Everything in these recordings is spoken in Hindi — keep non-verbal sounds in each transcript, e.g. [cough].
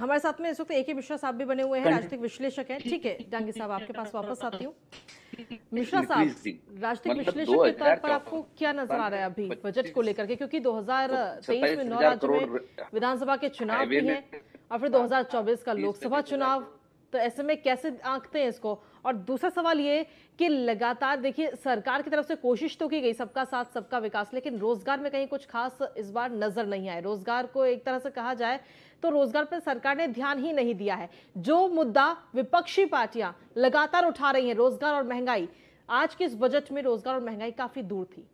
हमारे साथ में इस वक्त एक ही मिश्रा साहब भी बने हुए हैं राजनीतिक विश्लेषक हैं ठीक है डांगी साहब आपके पास वापस आती हूँ मिश्रा साहब राजनीतिक मतलब विश्लेषक के तौर पर आपको क्या नजर आ रहा है अभी बजट को लेकर के क्योंकि 2023 में नौ राज्यों में विधानसभा के चुनाव भी हैं और फिर 2024 का लोकसभा चुनाव तो ऐसे में कैसे आंकते हैं इसको और दूसरा सवाल ये कि लगातार देखिए सरकार की तरफ से कोशिश तो की गई सबका साथ सबका विकास लेकिन रोजगार में कहीं कुछ खास इस बार नजर नहीं आए रोजगार को एक तरह से कहा जाए तो रोजगार पर सरकार ने ध्यान ही नहीं दिया है जो मुद्दा विपक्षी पार्टियां लगातार उठा रही हैं रोजगार और महंगाई आज के इस बजट में रोजगार और महंगाई काफी दूर थी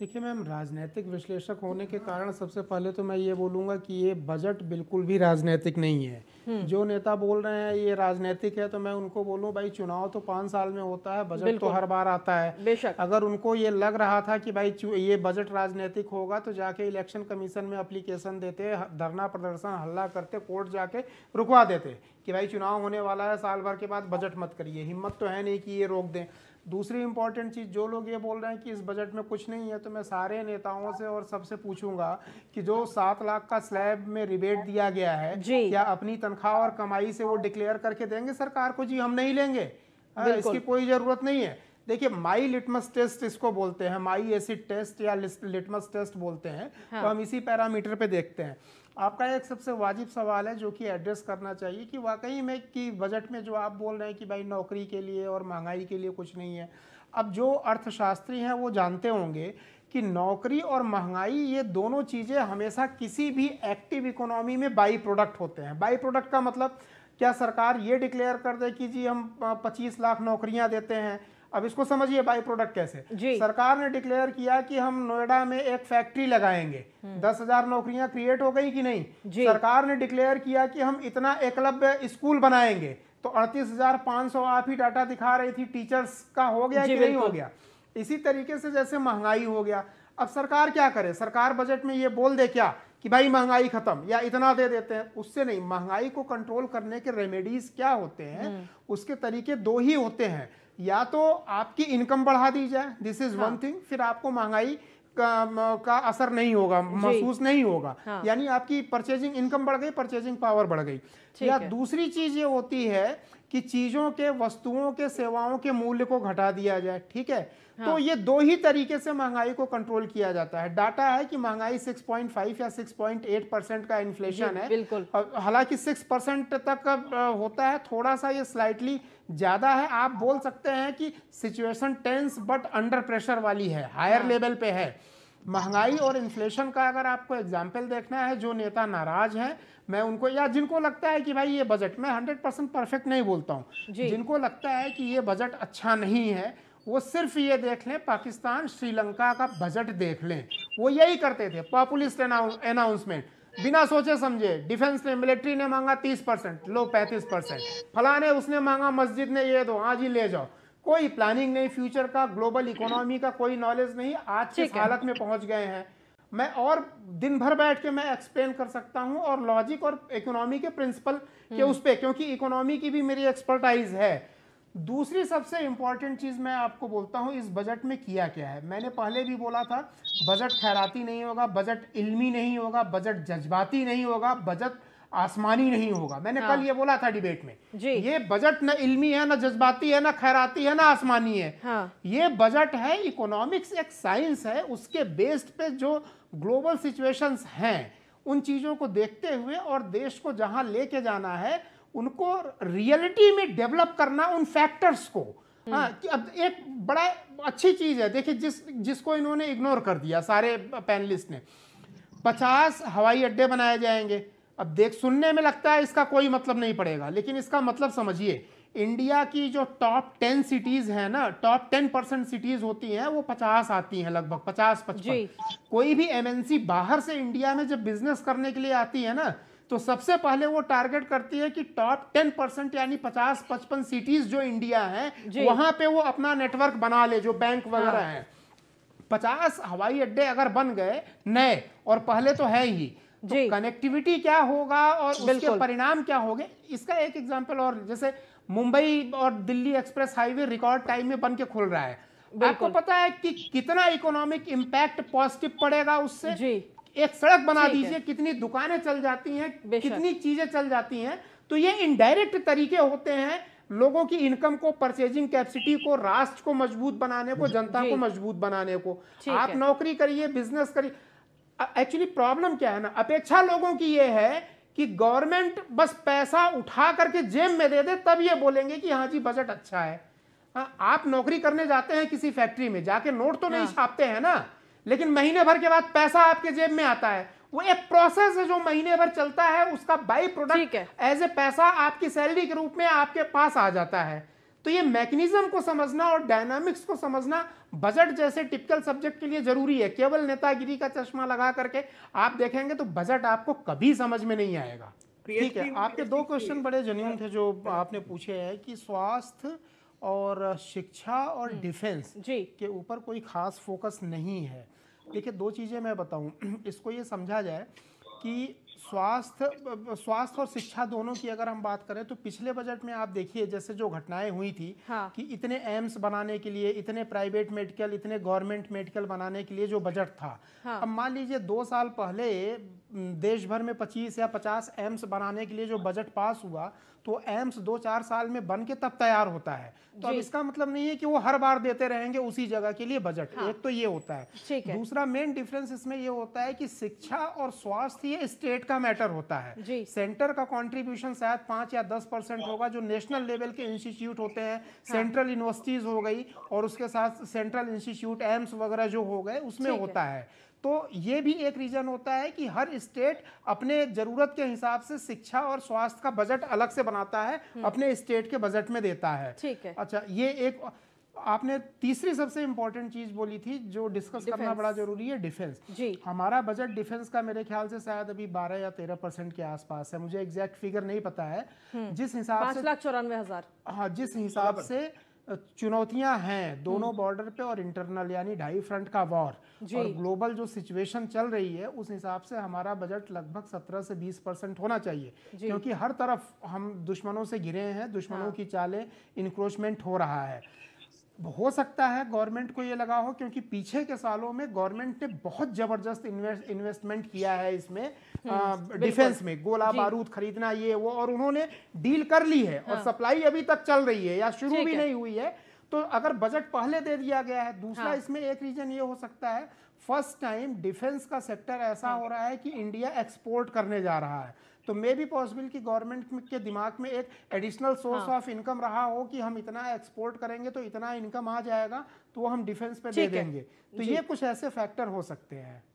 देखिए मैम राजनीतिक विश्लेषक होने के कारण सबसे पहले तो मैं ये बोलूँगा कि ये बजट बिल्कुल भी राजनीतिक नहीं है हम्म। जो नेता बोल रहे हैं ये राजनीतिक है तो मैं उनको बोलूँ भाई चुनाव तो पाँच साल में होता है बजट तो हर बार आता है बेशक अगर उनको ये लग रहा था कि भाई ये बजट राजनीतिक होगा तो जाके इलेक्शन कमीशन में अप्लीकेशन देते धरना प्रदर्शन हल्ला करते कोर्ट जाके रुकवा देते कि भाई चुनाव होने वाला है साल भर के बाद बजट मत करिए हिम्मत तो है नहीं कि ये रोक दें दूसरी इंपॉर्टेंट चीज़ जो लोग ये बोल रहे हैं कि इस बजट में कुछ नहीं है तो मैं सारे नेताओं से और सबसे पूछूंगा कि जो सात लाख का स्लैब में रिबेट दिया गया है क्या अपनी तनख्वाह और कमाई से वो डिक्लेयर करके देंगे सरकार को जी हम नहीं लेंगे आ, हाँ, इसकी कोई ज़रूरत नहीं है देखिए माई लिटमस टेस्ट इसको बोलते हैं माई एसिड टेस्ट या लिटमस टेस्ट बोलते हैं तो हाँ। तो हम इसी पैरामीटर पे देखते हैं आपका एक सबसे वाजिब सवाल है जो कि एड्रेस करना चाहिए कि वाकई में कि बजट में जो आप बोल रहे हैं कि भाई नौकरी के लिए और महंगाई के लिए कुछ नहीं है अब जो अर्थशास्त्री हैं वो जानते होंगे कि नौकरी और महंगाई ये दोनों चीज़ें हमेशा किसी भी एक्टिव इकोनॉमी में बाई प्रोडक्ट होते हैं बाई प्रोडक्ट का मतलब क्या सरकार ये डिक्लेयर कर दे कि जी हम 25 लाख नौकरियां देते हैं अब इसको समझिए बाई प्रोडक्ट कैसे सरकार ने डिक्लेयर किया कि हम नोएडा में एक फैक्ट्री लगाएंगे हम्म। दस हजार नौकरियां क्रिएट हो गई कि नहीं सरकार ने डिक्लेयर किया कि हम इतना एकलव्य स्कूल बनाएंगे तो अड़तीस हजार पांच सौ आप ही डाटा दिखा रही थी टीचर्स का हो गया कि नहीं हो गया इसी तरीके से जैसे महंगाई हो गया अब सरकार क्या करे सरकार बजट में ये बोल दे क्या कि भाई महंगाई खत्म या इतना दे देते हैं उससे नहीं महंगाई को कंट्रोल करने के रेमेडीज क्या होते हैं हम्म। उसके तरीके दो ही होते हैं या तो आपकी इनकम बढ़ा दी जाए दिस इज वन थिंग फिर आपको महंगाई का, का असर नहीं होगा महसूस नहीं होगा हाँ। यानी आपकी परचेजिंग इनकम बढ़ गई परचेजिंग पावर बढ़ गई या दूसरी चीज ये होती है कि चीजों के वस्तुओं के सेवाओं के मूल्य को घटा दिया जाए ठीक है हाँ। तो ये दो ही तरीके से महंगाई को कंट्रोल किया जाता है डाटा है कि महंगाई 6.5 या 6.8 परसेंट का इन्फ्लेशन है बिल्कुल हालांकि 6 परसेंट तक होता है थोड़ा सा ये स्लाइटली ज्यादा है आप बोल सकते हैं कि situation tense but under pressure वाली है हायर हाँ। लेवल पे है महंगाई और इन्फ्लेशन का अगर आपको एग्जाम्पल देखना है जो नेता नाराज हैं मैं उनको या जिनको लगता है कि भाई ये बजट मैं हंड्रेड परसेंट परफेक्ट नहीं बोलता हूँ जिनको लगता है कि ये बजट अच्छा नहीं है वो सिर्फ ये देख लें पाकिस्तान श्रीलंका का बजट देख लें वो यही करते थे पॉपुलिस्ट अनाउंसमेंट बिना सोचे समझे डिफेंस ने मिलिट्री ने मांगा तीस परसेंट लो पैंतीस परसेंट फलाने उसने मांगा मस्जिद ने ये दो आज ही ले जाओ कोई प्लानिंग नहीं फ्यूचर का ग्लोबल इकोनॉमी का कोई नॉलेज नहीं आज के हालत में पहुंच गए हैं मैं और दिन भर बैठ के मैं एक्सप्लेन कर सकता हूं और लॉजिक और इकोनॉमी के प्रिंसिपल के हम्म। उस पर क्योंकि इकोनॉमी की भी मेरी एक्सपर्टाइज है दूसरी सबसे इंपॉर्टेंट चीज़ मैं आपको बोलता हूँ इस बजट में किया क्या है मैंने पहले भी बोला था बजट खैराती नहीं होगा बजट इल्मी नहीं होगा बजट जज्बाती नहीं होगा बजट आसमानी नहीं होगा मैंने हाँ। कल ये बोला था डिबेट में जी। ये बजट ना इल्मी है ना जज्बाती है ना खैराती है ना आसमानी है हाँ। ये बजट है इकोनॉमिक्स एक साइंस है उसके बेस्ड पे जो ग्लोबल सिचुएशंस हैं उन चीज़ों को देखते हुए और देश को जहां लेके जाना है उनको रियलिटी में डेवलप करना उन फैक्टर्स को हम्म। हाँ कि अब एक बड़ा अच्छी चीज़ है देखिए जिस जिसको इन्होंने इग्नोर कर दिया सारे पैनलिस्ट ने पचास हवाई अड्डे बनाए जाएंगे अब देख सुनने में लगता है इसका कोई मतलब नहीं पड़ेगा लेकिन इसका मतलब समझिए इंडिया की जो टॉप टेन सिटीज है ना टॉप टेन परसेंट सिटीज होती हैं वो पचास आती हैं लगभग पचास पचपन कोई भी एमएनसी बाहर से इंडिया में जब बिजनेस करने के लिए आती है ना तो सबसे पहले वो टारगेट करती है कि टॉप टेन परसेंट यानी पचास पचपन सिटीज जो इंडिया है वहां पे वो अपना नेटवर्क बना ले जो बैंक वगैरह हाँ। है पचास हवाई अड्डे अगर बन गए नए और पहले तो है ही तो कनेक्टिविटी क्या होगा और उसके परिणाम क्या होंगे इसका एक एग्जाम्पल और जैसे मुंबई और Delhi express highway record time में बन के खुल रहा है आपको पता है कि कितना इकोनॉमिक इम्पैक्ट पॉजिटिव पड़ेगा उससे जी एक सड़क बना दीजिए कितनी दुकानें चल जाती हैं कितनी चीजें चल जाती हैं तो ये इनडायरेक्ट तरीके होते हैं लोगों की इनकम को परचेजिंग कैपेसिटी को राष्ट्र को मजबूत बनाने को जनता को मजबूत बनाने को आप नौकरी करिए बिजनेस करिए एक्चुअली प्रॉब्लम क्या है ना अपेक्षा लोगों की ये है कि गवर्नमेंट बस पैसा उठा करके जेब में दे दे तब ये बोलेंगे कि हाँ जी बजट अच्छा है हाँ, आप नौकरी करने जाते हैं किसी फैक्ट्री में जाके नोट तो नहीं हाँ। छापते हैं ना लेकिन महीने भर के बाद पैसा आपके जेब में आता है वो एक प्रोसेस है जो महीने भर चलता है उसका बाई प्रोडक्ट एज ए पैसा आपकी सैलरी के रूप में आपके पास आ जाता है तो ये मैकेनिज्म को समझना और डायनामिक्स को समझना बजट जैसे टिपिकल सब्जेक्ट के लिए जरूरी है केवल नेतागिरी का चश्मा लगा करके आप देखेंगे तो बजट आपको कभी समझ में नहीं आएगा ठीक है आपके दो क्वेश्चन बड़े जनून थे जो आपने पूछे हैं कि स्वास्थ्य और शिक्षा और डिफेंस हम्म। के ऊपर कोई खास फोकस नहीं है देखिए दो चीज़ें मैं बताऊं [clears throat] इसको ये समझा जाए कि स्वास्थ्य स्वास्थ्य और शिक्षा दोनों की अगर हम बात करें तो पिछले बजट में आप देखिए जैसे जो घटनाएं हुई थी हाँ। कि इतने एम्स बनाने के लिए इतने प्राइवेट मेडिकल इतने गवर्नमेंट मेडिकल बनाने के लिए जो बजट था हाँ। अब मान लीजिए दो साल पहले देश भर में 25 या 50 एम्स बनाने के लिए जो बजट पास हुआ तो एम्स दो चार साल में बन के तब तैयार होता है तो अब इसका मतलब नहीं है कि वो हर बार देते रहेंगे उसी जगह के लिए बजट हाँ। एक तो ये होता है, है। दूसरा मेन डिफरेंस इसमें ये होता है कि शिक्षा और स्वास्थ्य ये स्टेट का मैटर होता है सेंटर का कॉन्ट्रीब्यूशन शायद पांच या दस परसेंट होगा जो नेशनल लेवल के इंस्टीट्यूट होते हैं सेंट्रल हाँ। यूनिवर्सिटीज हो गई और उसके साथ सेंट्रल इंस्टीट्यूट एम्स वगैरह जो हो गए उसमें होता है तो ये भी एक रीज़न होता है कि हर स्टेट अपने ज़रूरत के हिसाब से शिक्षा और स्वास्थ्य का बजट अलग से बनाता है हम्म। अपने स्टेट के बजट में देता है ठीक है अच्छा ये एक आपने तीसरी सबसे इम्पोर्टेंट चीज़ बोली थी जो डिस्कस करना बड़ा जरूरी है डिफेंस जी हमारा बजट डिफेंस का मेरे ख्याल से शायद अभी 12 या 13 परसेंट के आसपास है मुझे एग्जैक्ट फिगर नहीं पता है हम्म। जिस हिसाब से लाख चौरानवे हजार हाँ जिस हिसाब से चुनौतियां हैं दोनों हम्म। बॉर्डर पे और इंटरनल यानी ढाई फ्रंट का वॉर और ग्लोबल जो सिचुएशन चल रही है उस हिसाब से हमारा बजट लगभग 17 से 20 परसेंट होना चाहिए क्योंकि हर तरफ हम दुश्मनों से घिरे हैं दुश्मनों हाँ। की चालें इंक्रोचमेंट हो रहा है हो सकता है गवर्नमेंट को ये लगा हो क्योंकि पीछे के सालों में गवर्नमेंट ने बहुत ज़बरदस्त इन्वेस्टमेंट किया है इसमें हम्म, डिफेंस में गोला बारूद खरीदना ये वो और उन्होंने डील कर ली है हाँ। और सप्लाई अभी तक चल रही है या शुरू भी नहीं हुई है तो अगर बजट पहले दे दिया गया है दूसरा हाँ। इसमें एक रीजन ये हो सकता है फर्स्ट टाइम डिफेंस का सेक्टर ऐसा हाँ। हो रहा है कि इंडिया एक्सपोर्ट करने जा रहा है तो मे भी पॉसिबल कि गवर्नमेंट के दिमाग में एक एडिशनल सोर्स ऑफ इनकम रहा हो कि हम इतना एक्सपोर्ट करेंगे तो इतना इनकम आ जाएगा तो हम डिफेंस पे दे देंगे तो ये कुछ ऐसे फैक्टर हो सकते हैं